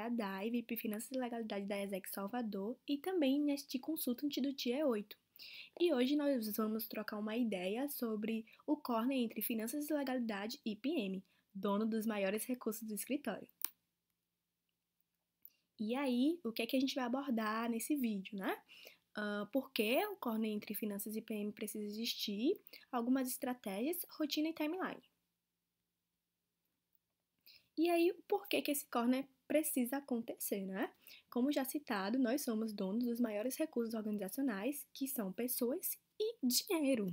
a DAI, VIP Finanças e Legalidade da ESEC Salvador e também neste Consultant do TIE 8. E hoje nós vamos trocar uma ideia sobre o corner entre Finanças e Legalidade e PM, dono dos maiores recursos do escritório. E aí, o que é que a gente vai abordar nesse vídeo, né? Uh, por que o corner entre finanças e PM precisa existir, algumas estratégias, rotina e timeline. E aí, por que, que esse corner precisa acontecer, né? Como já citado, nós somos donos dos maiores recursos organizacionais, que são pessoas e dinheiro.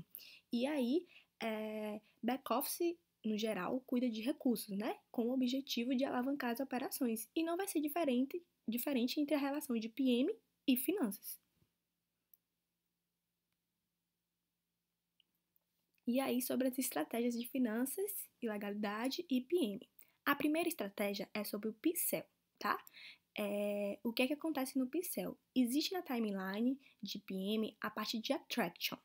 E aí, é, back-office, no geral, cuida de recursos, né? Com o objetivo de alavancar as operações. E não vai ser diferente, diferente entre a relação de PM e finanças. E aí, sobre as estratégias de finanças, ilegalidade e PM. A primeira estratégia é sobre o pincel, tá? É, o que é que acontece no pincel? Existe na timeline de PM a parte de attraction,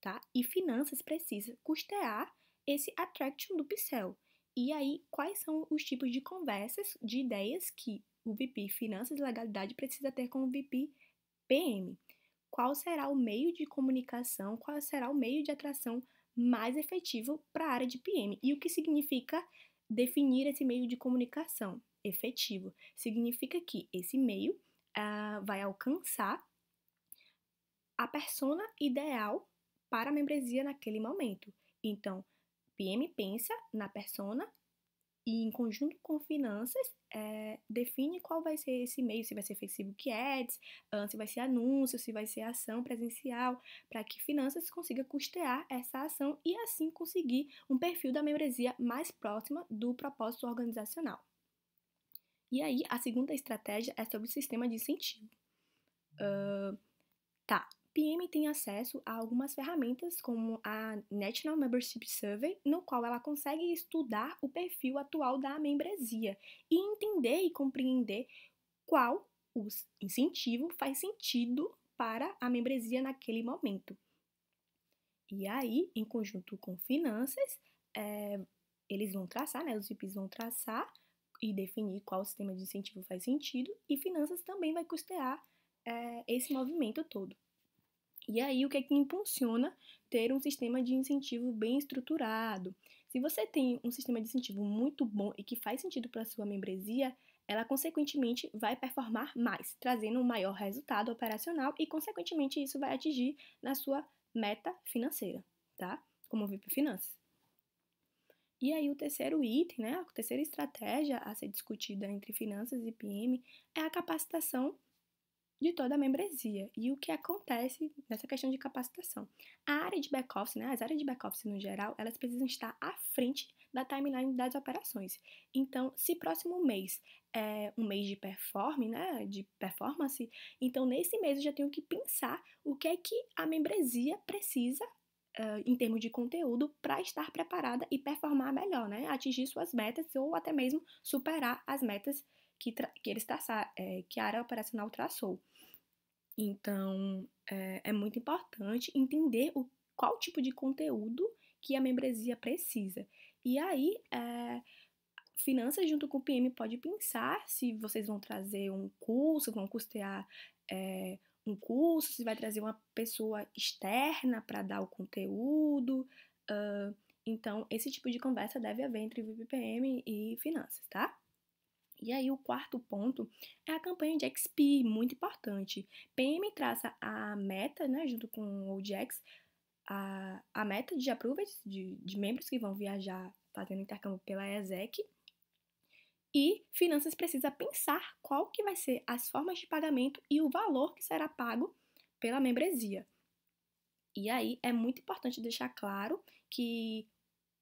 tá? E finanças precisa custear esse attraction do pincel. E aí, quais são os tipos de conversas, de ideias que o VP Finanças e Legalidade precisa ter com o VP PM? Qual será o meio de comunicação, qual será o meio de atração mais efetivo para a área de PM? E o que significa definir esse meio de comunicação efetivo. Significa que esse meio uh, vai alcançar a persona ideal para a membresia naquele momento. Então, PM pensa na persona e em conjunto com finanças, é, define qual vai ser esse meio, se vai ser Facebook Ads, é, se vai ser anúncio, se vai ser ação presencial, para que finanças consiga custear essa ação e assim conseguir um perfil da membresia mais próxima do propósito organizacional. E aí, a segunda estratégia é sobre o sistema de incentivo. Uh, tá, PM tem acesso a algumas ferramentas como a National Membership Survey, no qual ela consegue estudar o perfil atual da membresia e entender e compreender qual o incentivo faz sentido para a membresia naquele momento. E aí, em conjunto com finanças, é, eles vão traçar, né, os IPs vão traçar e definir qual sistema de incentivo faz sentido, e finanças também vai custear é, esse movimento todo. E aí, o que é que impulsiona ter um sistema de incentivo bem estruturado? Se você tem um sistema de incentivo muito bom e que faz sentido para a sua membresia, ela consequentemente vai performar mais, trazendo um maior resultado operacional e consequentemente isso vai atingir na sua meta financeira, tá? Como VIP Finanças. E aí o terceiro item, né, a terceira estratégia a ser discutida entre finanças e PM é a capacitação de toda a membresia e o que acontece nessa questão de capacitação. A área de back-office, né, as áreas de back-office no geral, elas precisam estar à frente da timeline das operações. Então, se próximo mês é um mês de perform, né, de performance, então nesse mês eu já tenho que pensar o que é que a membresia precisa Uh, em termos de conteúdo para estar preparada e performar melhor, né? Atingir suas metas ou até mesmo superar as metas que, que eles traçar, é, que a área operacional traçou. Então, é, é muito importante entender o, qual tipo de conteúdo que a membresia precisa. E aí, é, finanças junto com o PM pode pensar se vocês vão trazer um curso, vão custear é, um curso, se vai trazer uma pessoa externa para dar o conteúdo. Uh, então, esse tipo de conversa deve haver entre o PM e finanças, tá? E aí, o quarto ponto é a campanha de XP, muito importante. PM traça a meta, né, junto com o OGX, a, a meta de approvals de, de membros que vão viajar fazendo intercâmbio pela ESEC. E finanças precisa pensar qual que vai ser as formas de pagamento e o valor que será pago pela membresia. E aí é muito importante deixar claro que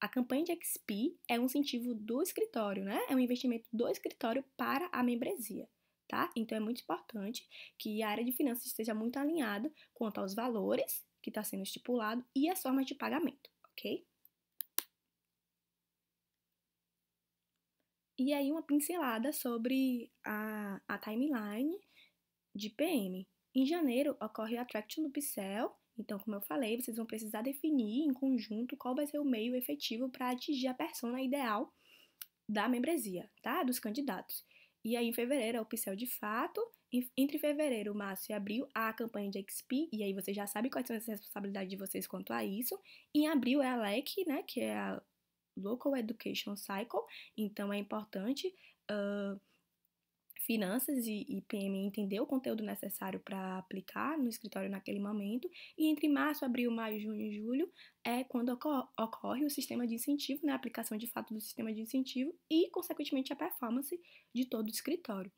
a campanha de XP é um incentivo do escritório, né? É um investimento do escritório para a membresia, tá? Então é muito importante que a área de finanças esteja muito alinhada quanto aos valores que está sendo estipulado e as formas de pagamento, ok? E aí uma pincelada sobre a, a timeline de PM. Em janeiro ocorre a Attraction do Pixel então, como eu falei, vocês vão precisar definir em conjunto qual vai ser o meio efetivo para atingir a persona ideal da membresia, tá? Dos candidatos. E aí, em fevereiro, é o pincel de fato. Entre fevereiro, março e abril, há a campanha de XP, e aí você já sabe quais são as responsabilidades de vocês quanto a isso. Em abril é a LEC, né, que é a Local Education Cycle, então é importante uh, finanças e, e PM entender o conteúdo necessário para aplicar no escritório naquele momento. E entre março, abril, maio, junho e julho é quando ocor ocorre o sistema de incentivo, né, a aplicação de fato do sistema de incentivo e, consequentemente, a performance de todo o escritório.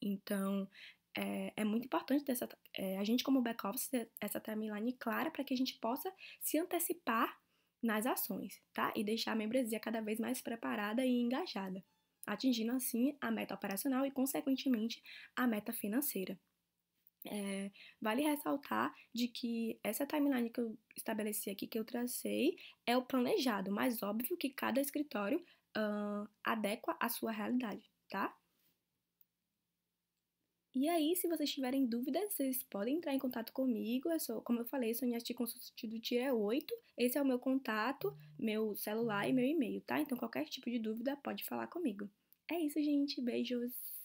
Então, é, é, muito importante essa, é, a gente, como back-office, ter essa timeline clara para que a gente possa se antecipar nas ações, tá? E deixar a membresia cada vez mais preparada e engajada atingindo assim a meta operacional e, consequentemente, a meta financeira. É, vale ressaltar de que essa timeline que eu estabeleci aqui, que eu tracei, é o planejado, mas óbvio que cada escritório uh, adequa à sua realidade, tá? E aí, se vocês tiverem dúvidas, vocês podem entrar em contato comigo. Eu sou, como eu falei, sou Inhati consultoria do Tira 8. Esse é o meu contato, meu celular e meu e-mail, tá? Então, qualquer tipo de dúvida pode falar comigo. É isso, gente. Beijos!